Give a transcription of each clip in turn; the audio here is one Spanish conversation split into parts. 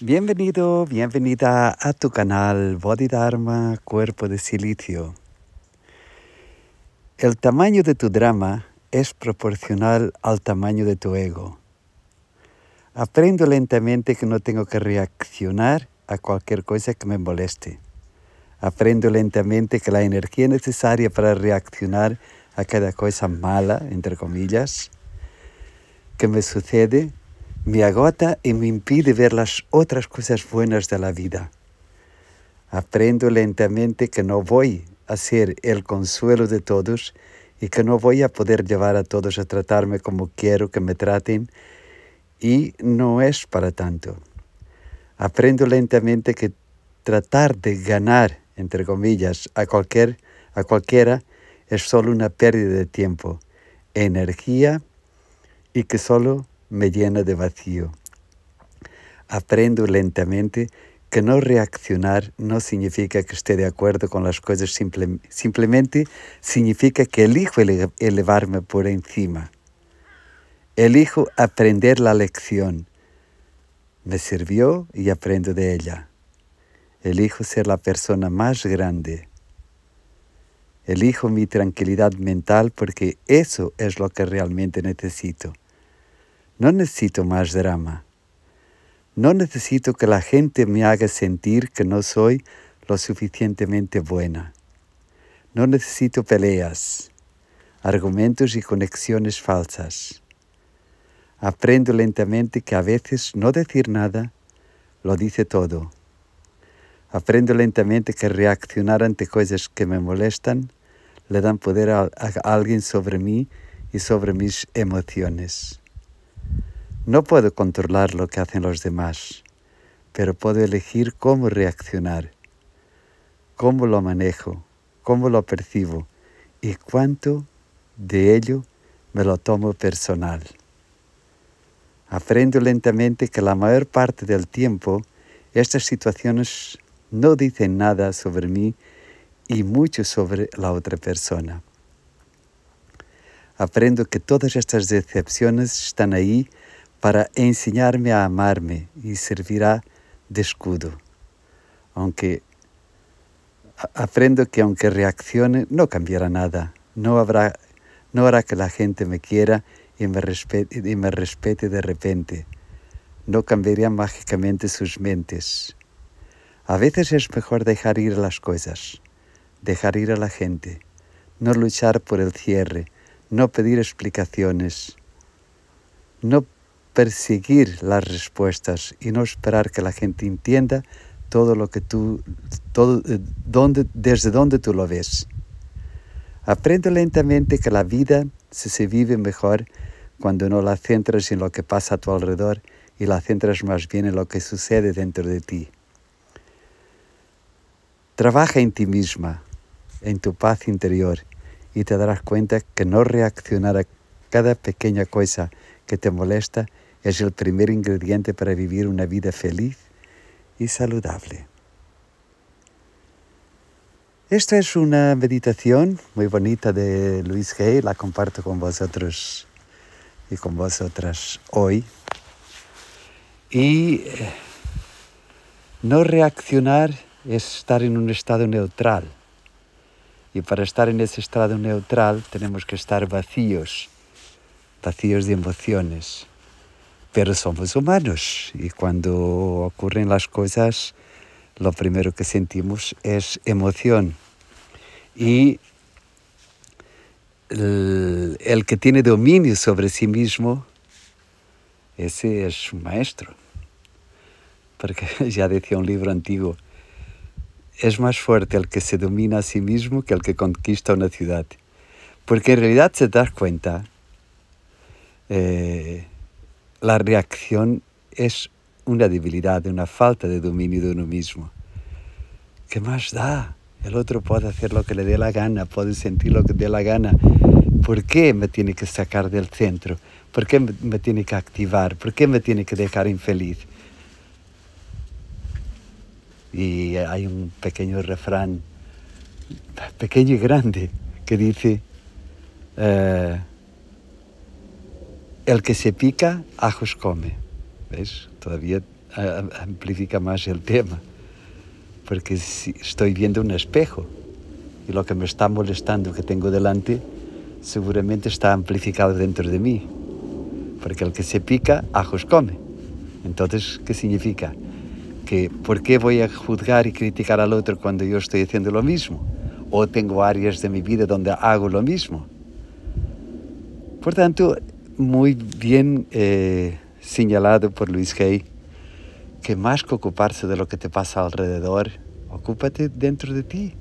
Bienvenido, bienvenida a tu canal Bodhidharma Cuerpo de Silicio. El tamaño de tu drama es proporcional al tamaño de tu ego. Aprendo lentamente que no tengo que reaccionar a cualquier cosa que me moleste. Aprendo lentamente que la energía necesaria para reaccionar a cada cosa mala, entre comillas, que me sucede me agota y me impide ver las otras cosas buenas de la vida. Aprendo lentamente que no voy a ser el consuelo de todos y que no voy a poder llevar a todos a tratarme como quiero que me traten y no es para tanto. Aprendo lentamente que tratar de ganar, entre comillas, a, cualquier, a cualquiera es solo una pérdida de tiempo, energía y que solo me llena de vacío. Aprendo lentamente que no reaccionar no significa que esté de acuerdo con las cosas, simplemente significa que elijo elevarme por encima. Elijo aprender la lección. Me sirvió y aprendo de ella. Elijo ser la persona más grande. Elijo mi tranquilidad mental porque eso es lo que realmente necesito. No necesito más drama. No necesito que la gente me haga sentir que no soy lo suficientemente buena. No necesito peleas, argumentos y conexiones falsas. Aprendo lentamente que a veces no decir nada lo dice todo. Aprendo lentamente que reaccionar ante cosas que me molestan le dan poder a, alguien sobre mí y sobre mis emociones. No puedo controlar lo que hacen los demás, pero puedo elegir cómo reaccionar, cómo lo manejo, cómo lo percibo y cuánto de ello me lo tomo personal. Aprendo lentamente que la mayor parte del tiempo estas situaciones no dicen nada sobre mí y mucho sobre la otra persona. Aprendo que todas estas decepciones están ahí para enseñarme a amarme y servirá de escudo. Aunque aprendo que aunque reaccione no cambiará nada, no habrá no hará que la gente me quiera y me respete, y me respete de repente. No cambiaría mágicamente sus mentes. A veces es mejor dejar ir las cosas, dejar ir a la gente, no luchar por el cierre, no pedir explicaciones, no perseguir las respuestas y no esperar que la gente entienda todo lo que tú, todo, eh, desde donde tú lo ves. Aprende lentamente que la vida se, se vive mejor cuando no la centras en lo que pasa a tu alrededor y la centras más bien en lo que sucede dentro de ti. Trabaja en ti misma, en tu paz interior, y te darás cuenta que no reaccionar a cada pequeña cosa que te molesta es el primer ingrediente para vivir una vida feliz y saludable. Esta es una meditación muy bonita de Luis Hay, la comparto con vosotros y con vosotras hoy. Y eh, no reaccionar es estar en un estado neutral. Y para estar en ese estado neutral tenemos que estar vacíos, vacíos de emociones pero somos humanos y cuando ocurren las cosas, lo primero que sentimos es emoción. Y el, que tiene dominio sobre sí mismo, ese es un maestro. Porque ya decía un libro antiguo, es más fuerte el que se domina a sí mismo que el que conquista una ciudad. Porque en realidad se da cuenta, eh, la reacción es una debilidad, una falta de dominio de uno mismo. ¿Qué más da? El otro puede hacer lo que le dé la gana, puede sentir lo que dé la gana. ¿Por qué me tiene que sacar del centro? ¿Por qué me tiene que activar? ¿Por qué me tiene que dejar infeliz? Y hay un pequeño refrán, pequeño y grande, que dice, eh, el que se pica, ajos come. ¿Ves? Todavía ah, amplifica más el tema. Porque estoy viendo un espejo y lo que me está molestando que tengo delante seguramente está amplificado dentro de mí. Porque el que se pica, ajos come. Entonces, ¿qué significa? Que ¿por qué voy a juzgar y criticar al otro cuando yo estoy haciendo lo mismo? O tengo áreas de mi vida donde hago lo mismo. Por tanto, muy bien eh, señalado por Luis Gay que más que ocuparse de lo que te pasa alrededor, ocúpate dentro de ti.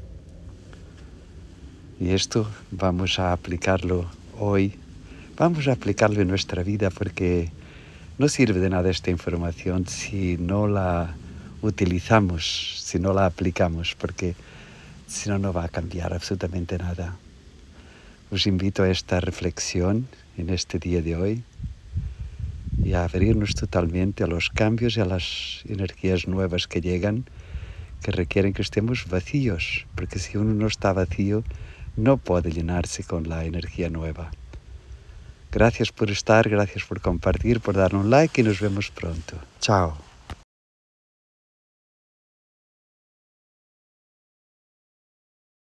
Y esto vamos a aplicarlo hoy, vamos a aplicarlo en nuestra vida porque no sirve de nada esta información si no la utilizamos, si no la aplicamos, porque si no, no va a cambiar absolutamente nada. Os invito a esta reflexión en este día de hoy y a abrirnos totalmente a los cambios y a las energías nuevas que llegan, que requieren que estemos vacíos, porque si uno no está vacío, no puede llenarse con la energía nueva. Gracias por estar, gracias por compartir, por dar un like y nos vemos pronto. Chao.